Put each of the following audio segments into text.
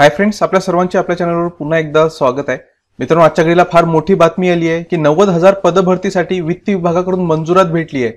hi friends आपल्या सर्वांचे आपल्या चॅनलवर पुन्हा एकदा स्वागत आहे मित्रांनो आजच्या घडीला फार मोठी बातमी आली आहे की नव्वद हजार पदभरतीसाठी वित्त विभागाकडून मंजुरात भेटली आहे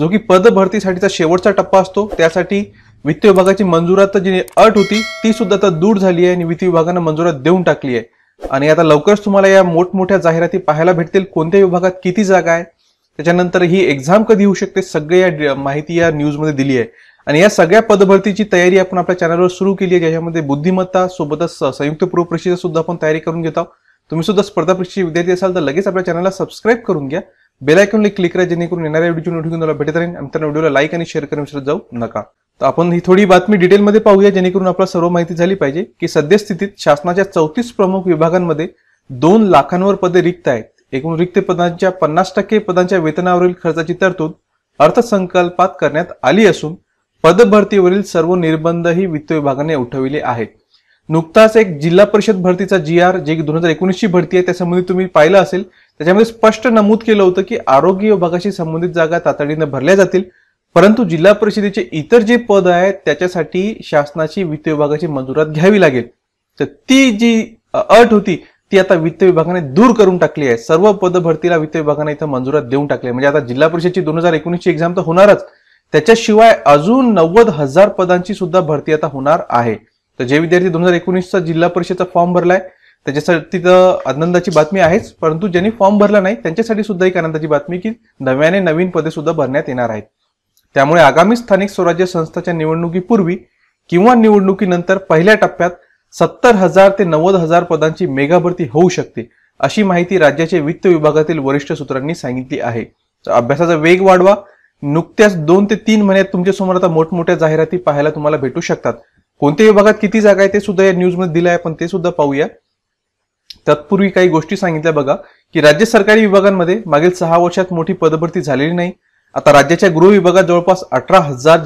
जो की पदभरतीसाठीचा शेवटचा टप्पा असतो त्यासाठी वित्त विभागाची मंजुरात जी अट होती ती सुद्धा आता दूर झाली आहे आणि वित्त विभागानं मंजुरात देऊन टाकली आहे आणि आता लवकरच तुम्हाला या मोठमोठ्या जाहिराती पाहायला भेटतील कोणत्या विभागात किती जागा आहे त्याच्यानंतर ही एक्झाम कधी होऊ शकते सगळे या माहिती या न्यूजमध्ये दिली आहे आणि या सगळ्या पदभरतीची तयारी आपण आपल्या चॅनलवर सुरू केली आहे ज्याच्यामध्ये बुद्धिमत्ता सोबतच संयुक्त पूर्व परीक्षेची सुद्धा आपण तयारी करून घेत आहोत तुम्ही सुद्धा स्पर्धा परीक्षेचे विद्यार्थी असाल तर लगेच आपल्या चॅनलला सबस्क्राईब करून घ्या बेल क्लिक करा जेणेकरून येणाऱ्या व्हिडिओची नोटिफिकेशन भेटत राहील आणि त्यांना व्हिडिओला लाईक आणि शेअर करून विसरत जाऊ नका तर आपण ही थोडी बातमी डिटेलमध्ये पाहूया जेणेकरून आपल्याला सर्व माहिती झाली पाहिजे की सद्यस्थितीत शासनाच्या चौतीस प्रमुख विभागांमध्ये दोन लाखांवर पदे रिक्त आहेत एकूण रिक्त पदांच्या पन्नास टक्के पदांच्या वेतनावरील खर्चाची तरतूद अर्थसंकल्पात करण्यात आली असून पदभरतीवरील सर्व निर्बंधही वित्त विभागाने उठविले आहेत नुकताच एक जिल्हा परिषद भरतीचा जी आर जे दोन हजार एकोणीसची भरती आहे त्यासंबंधी तुम्ही पाहिलं असेल त्याच्यामध्ये स्पष्ट नमूद केलं होतं की आरोग्य विभागाशी संबंधित जागा तातडीने भरल्या जातील परंतु जिल्हा परिषदेचे इतर जे पद आहेत त्याच्यासाठी शासनाची वित्त विभागाची मंजुरात घ्यावी लागेल तर ती जी अट होती ती आता वित्त विभागाने दूर करून टाकली आहे सर्व पदभरतीला वित्त विभागाने इथं मंजुरात देऊन टाकली म्हणजे आता जिल्हा परिषदची दोन हजार एकोणीसची एक्झाम तर होणारच त्याच्याशिवाय अजून नव्वद हजार पदांची सुद्धा भरती आता होणार आहे तर जे विद्यार्थी दोन हजार एकोणीसचा जिल्हा परिषदचा फॉर्म भरलाय त्याच्यासाठी तर आनंदाची बातमी आहेच परंतु ज्यांनी फॉर्म भरला नाही त्यांच्यासाठी सुद्धा एक आनंदाची बातमी की नव्याने नवीन पदे सुद्धा भरण्यात येणार आहेत त्यामुळे आगामी स्थानिक स्वराज्य संस्थाच्या निवडणुकीपूर्वी किंवा निवडणुकीनंतर पहिल्या टप्प्यात सत्तर हजार ते नव्वद हजार पदांची मेगा भरती होऊ शकते अशी माहिती राज्याच्या वित्त विभागातील वरिष्ठ सूत्रांनी सांगितली आहे तर अभ्यासाचा वेग वाढवा नुकत्याच दोन ते तीन महिन्यात तुमच्यासमोर आता मोठमोठ्या जाहिराती पाहायला तुम्हाला भेटू शकतात कोणत्या विभागात किती जागा आहे ते सुद्धा या न्यूजमध्ये दिलं आहे पण ते सुद्धा पाहूया तत्पूर्वी काही गोष्टी सांगितल्या बघा की राज्य सरकारी विभागांमध्ये मागील सहा वर्षात मोठी पदभरती झालेली नाही आता राज्याच्या गृह विभागात जवळपास अठरा हजार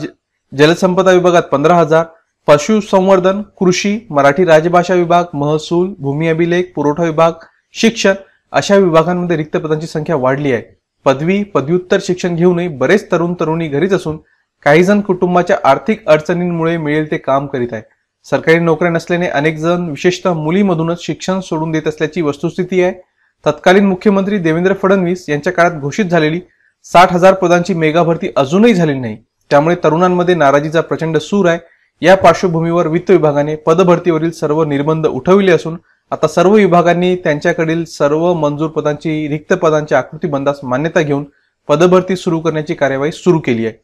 जलसंपदा विभागात पंधरा हजार पशुसंवर्धन कृषी मराठी राजभाषा विभाग महसूल भूमी अभिलेख पुरवठा विभाग शिक्षण अशा विभागांमध्ये रिक्त पदांची संख्या वाढली आहे पदवी पदव्युत्तर शिक्षण घेऊनही बरेच तरुण तरुणी घरीच असून काही जण कुटुंबाच्या आर्थिक अडचणींमुळे मिळेल ते काम करीत आहे सरकारी नोकऱ्या नसल्याने अनेक जण विशेषतः मुलीमधूनच शिक्षण सोडून देत असल्याची वस्तुस्थिती आहे तत्कालीन मुख्यमंत्री देवेंद्र फडणवीस यांच्या काळात घोषित झालेली साठ हजार पदांची मेगा भरती अजूनही झाली नाही त्यामुळे तरुणांमध्ये नाराजीचा प्रचंड सूर आहे या पार्श्वभूमीवर वित्त विभागाने पदभरतीवरील सर्व निर्बंध उठविले असून आता सर्व विभागांनी त्यांच्याकडील सर्व मंजूर पदांची रिक्त पदांच्या आकृतीबंधास मान्यता घेऊन पदभरती सुरू करण्याची कार्यवाही सुरू केली आहे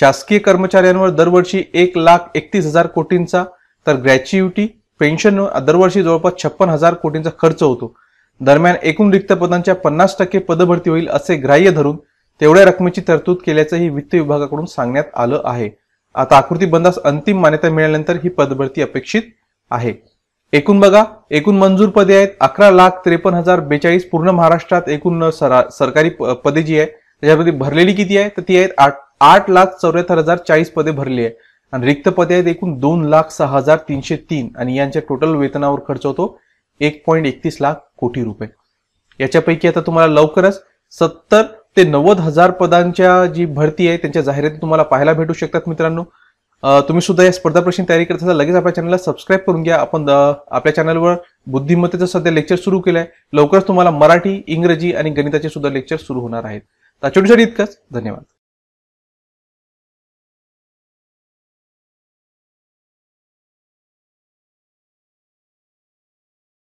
शासकीय कर्मचाऱ्यांवर दरवर्षी एक लाख एकतीस हजार कोटींचा तर ग्रॅच्युटी पेन्शन दरवर्षी जवळपास छप्पन हजार कोटींचा खर्च होतो दरम्यान एकूण रिक्त पदांच्या पन्नास टक्के पदभरती होईल असे ग्राह्य धरून तेवढ्या रकमेची तरतूद केल्याचंही वित्त विभागाकडून सांगण्यात आलं आहे आता आकृतीबंधास अंतिम मान्यता मिळाल्यानंतर ही पदभरती अपेक्षित आहे एकूण बघा एकूण मंजूर पदे आहेत अकरा लाख त्रेपन्न हजार बेचाळीस पूर्ण महाराष्ट्रात एकूण सरकारी पदे जी आहे त्याच्यामध्ये भरलेली किती आहे तर ती आहेत आठ आठ लाख चौऱ्याहत्तर हजार चाळीस पदे भरली आहे आणि रिक्त पदे आहेत एकूण दोन लाख सहा हजार तीनशे तीन आणि यांच्या टोटल वेतनावर खर्च होतो एक पॉईंट एकतीस लाख कोटी रुपये याच्यापैकी आता तुम्हाला लवकरच सत्तर ते नव्वद हजार पदांच्या जी भरती आहे त्यांच्या जाहिराती तुम्हाला पाहायला भेटू शकतात मित्रांनो तुम्ही सुद्धा या स्पर्धा प्रश्न तयारी करत असाल लगेच आपल्या चॅनलला सबस्क्राईब करून घ्या आपण आपल्या चॅनलवर बुद्धिमत्तेचं सध्या लेक्चर सुरू केलं आहे लवकरच तुम्हाला मराठी इंग्रजी आणि गणिताचे सुद्धा लेक्चर सुरू होणार आहेत तर छोटीसाठी इतकंच धन्यवाद